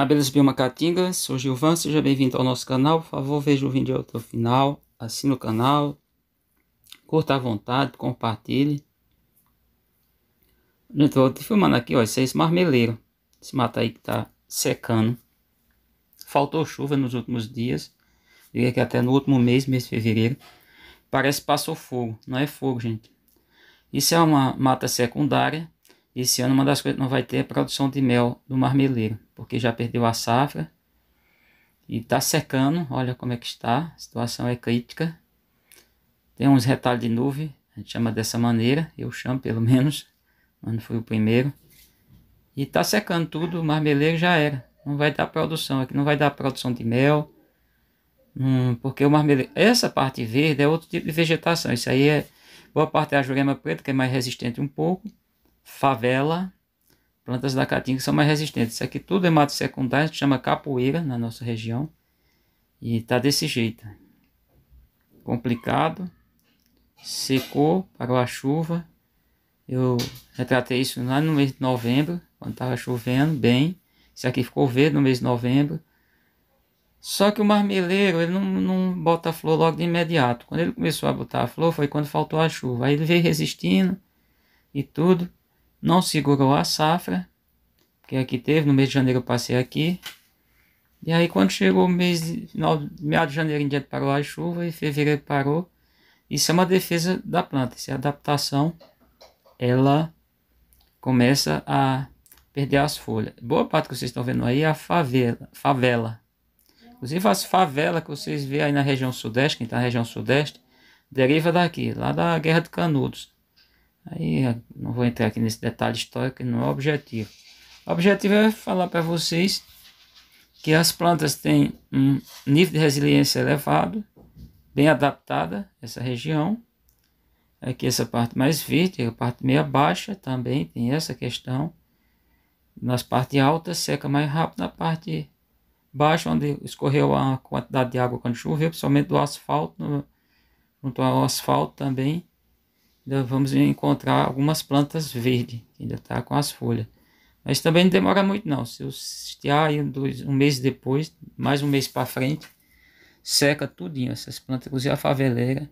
Ah, beleza, Caatinga, sou Gilvan, seja bem-vindo ao nosso canal. Por favor, veja o vídeo até o final, assine o canal, curta à vontade, compartilhe. Gente, eu estou filmando aqui, ó, esse é esse marmeleiro, esse mato aí que tá secando. Faltou chuva nos últimos dias, diria que até no último mês, mês de fevereiro. Parece que passou fogo, não é fogo, gente. Isso é uma mata secundária esse ano uma das coisas que não vai ter é produção de mel do marmeleiro, porque já perdeu a safra e está secando. Olha como é que está, a situação é crítica. Tem uns retalhos de nuvem, a gente chama dessa maneira, eu chamo pelo menos, mas não fui o primeiro. E está secando tudo, o marmeleiro já era. Não vai dar produção, aqui não vai dar produção de mel, Hum, porque o marmeleiro, essa parte verde é outro tipo de vegetação. Isso aí é boa parte é a jurema preta, que é mais resistente um pouco favela, plantas da caatinga que são mais resistentes. Isso aqui tudo é mato secundário, a gente chama capoeira na nossa região. E tá desse jeito. Complicado. Secou, parou a chuva. Eu retratei isso lá no mês de novembro, quando estava chovendo bem. Isso aqui ficou verde no mês de novembro. Só que o marmeleiro, ele não, não bota a flor logo de imediato. Quando ele começou a botar a flor, foi quando faltou a chuva. Aí ele veio resistindo e tudo. Não segurou a safra, que é aqui teve, no mês de janeiro eu passei aqui. E aí quando chegou o mês, de, final, meado de janeiro em diante parou a chuva e fevereiro parou. Isso é uma defesa da planta, isso é adaptação, ela começa a perder as folhas. Boa parte que vocês estão vendo aí é a favela. favela. Inclusive as favelas que vocês vê aí na região sudeste, quem está na região sudeste, deriva daqui, lá da Guerra de Canudos. Aí não vou entrar aqui nesse detalhe histórico, não é o objetivo. O objetivo é falar para vocês que as plantas têm um nível de resiliência elevado, bem adaptada essa região. Aqui é essa parte mais verde, a parte meia baixa também tem essa questão. Nas partes altas seca mais rápido, na parte baixa onde escorreu a quantidade de água quando choveu, principalmente do asfalto, no, junto ao asfalto também ainda vamos encontrar algumas plantas verdes, que ainda está com as folhas. Mas também não demora muito não, se eu estiar um, dois, um mês depois, mais um mês para frente, seca tudinho, essas plantas, inclusive a faveleira,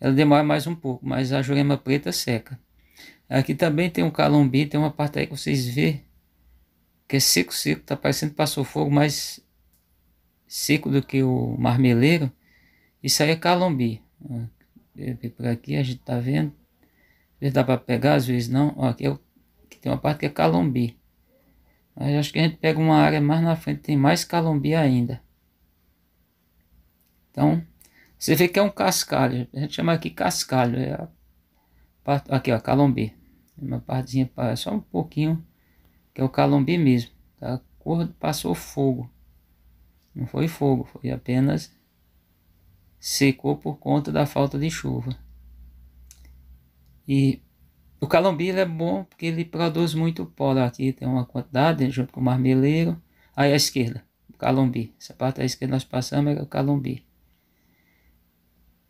ela demora mais um pouco, mas a jurema preta seca. Aqui também tem um calombi, tem uma parte aí que vocês vê que é seco, seco, tá parecendo que passou fogo, mais seco do que o marmeleiro. Isso aí é calombi por aqui, a gente tá vendo. Às vezes dá para pegar, às vezes não. Ó, aqui é o, aqui tem uma parte que é calombi. Mas acho que a gente pega uma área mais na frente, tem mais calombi ainda. Então, você vê que é um cascalho. A gente chama aqui cascalho. É a parte, aqui, ó, calombi. É uma partezinha, é só um pouquinho, que é o calombi mesmo. Tá? Cor passou fogo. Não foi fogo, foi apenas secou por conta da falta de chuva. E o calombi é bom porque ele produz muito pólen. Aqui tem uma quantidade, junto com o marmeleiro. Aí à esquerda, o calombi. Essa parte à esquerda nós passamos é o calombi.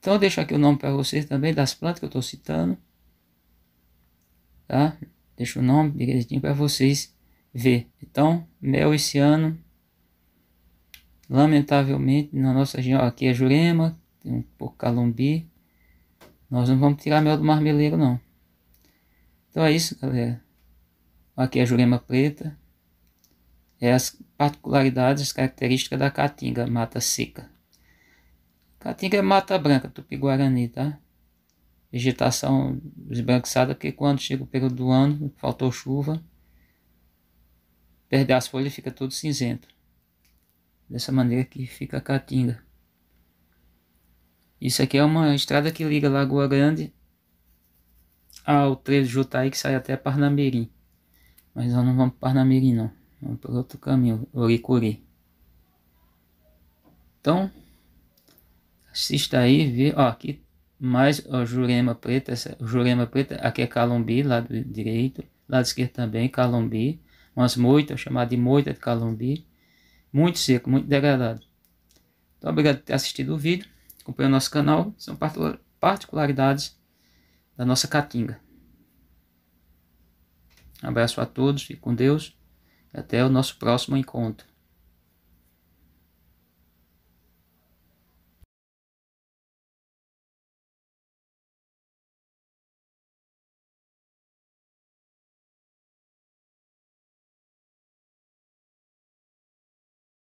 Então eu deixo aqui o nome para vocês também das plantas que eu estou citando. Tá? Deixo o nome direitinho para vocês ver. Então, mel esse ano, lamentavelmente, na nossa região aqui é Jurema, tem um pouco calumbi. Nós não vamos tirar mel do marmeleiro, não. Então é isso, galera. Aqui é a jurema preta. É as particularidades, as características da caatinga, mata seca. Caatinga é mata branca, tupi-guarani, tá? Vegetação esbranquiçada, que quando chega o período do ano, faltou chuva, perde as folhas e fica tudo cinzento. Dessa maneira que fica a caatinga. Isso aqui é uma estrada que liga Lagoa Grande ao trecho Jutai que sai até Parnamirim. Mas nós não vamos para Parnamirim não, vamos para outro caminho, Oricuri. Então, assista aí, vê, ó, aqui mais ó, Jurema Preta, essa, Jurema Preta, aqui é Calumbi, lado direito, lado esquerdo também, Calumbi, umas moitas, chamada de moita de Calumbi, muito seco, muito degradado. Então, obrigado por ter assistido o vídeo acompanha o nosso canal, são particularidades da nossa caatinga. Um abraço a todos, e com Deus e até o nosso próximo encontro.